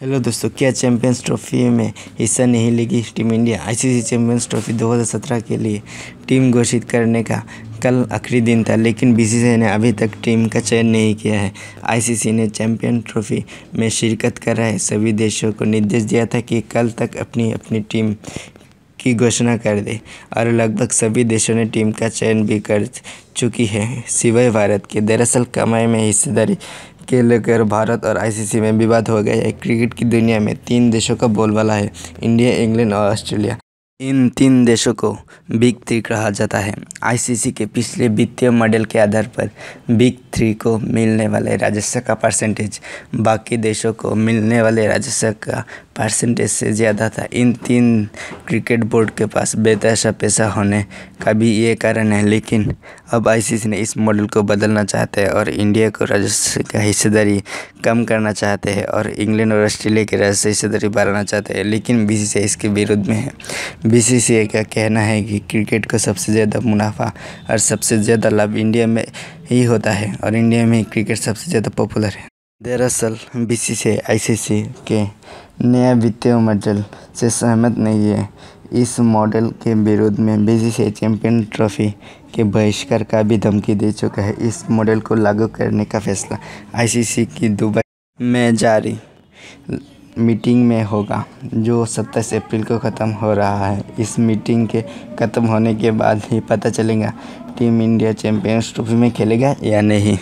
hello दोस्तों क्या champions trophy में हिस्सा नहीं लेगी team India ICC champions trophy 2017 के लिए टीम घोषित करने का कल आखिरी दिन था लेकिन बीसीसीआई ने अभी तक टीम का चयन नहीं किया है आईसीसी ने चैंपियन ट्रॉफी में शिरकत कर रहे सभी देशों को निर्देश दिया था कि कल तक अपनी अपनी टीम की घोषणा कर दे और लगभग सभी देशों ने टीम का चयन भी कर चुकी है सिवाय भारत के दरअसल कमाई में हिस्सेदारी के लेकर भारत और आईसीसी में विवाद हो गया है क्रिकेट की दुनिया में तीन देशों का बोलबाला है इंडिया इंग्लैंड और ऑस्ट्रेलिया इन तीन देशों को बिग थ्री कहा जाता है आईसीसी के पिछले वित्तीय मॉडल के आधार पर बिग थ्री को मिलने वाले राजस्व का परसेंटेज बाकी देशों को मिलने वाले राजस्व का परसेंटेज से ज़्यादा था इन तीन क्रिकेट बोर्ड के पास बेतहाशा पैसा होने का भी ये कारण है लेकिन अब आईसीसी ने इस मॉडल को बदलना चाहते हैं और इंडिया को राजस्व का हिस्सेदारी कम करना चाहते हैं और इंग्लैंड और ऑस्ट्रेलिया की राजस्व हिस्सेदारी बढ़ाना चाहते हैं लेकिन बी इसके विरुद्ध में है बी का कहना है कि क्रिकेट को सबसे ज़्यादा मुनाफा और सबसे ज़्यादा लाभ इंडिया में ही होता है और इंडिया में क्रिकेट सबसे ज़्यादा पॉपुलर है दरअसल बी सी के नया वित्तीय मॉडल से सहमत नहीं है इस मॉडल के विरोध में बीसीसीआई चैंपियन ट्रॉफी के बहिष्कार का भी धमकी दे चुका है इस मॉडल को लागू करने का फैसला आईसीसी की दुबई में जारी मीटिंग में होगा जो 27 अप्रैल को ख़त्म हो रहा है इस मीटिंग के ख़त्म होने के बाद ही पता चलेगा टीम इंडिया चैंपियंस ट्रॉफी में खेलेगा या नहीं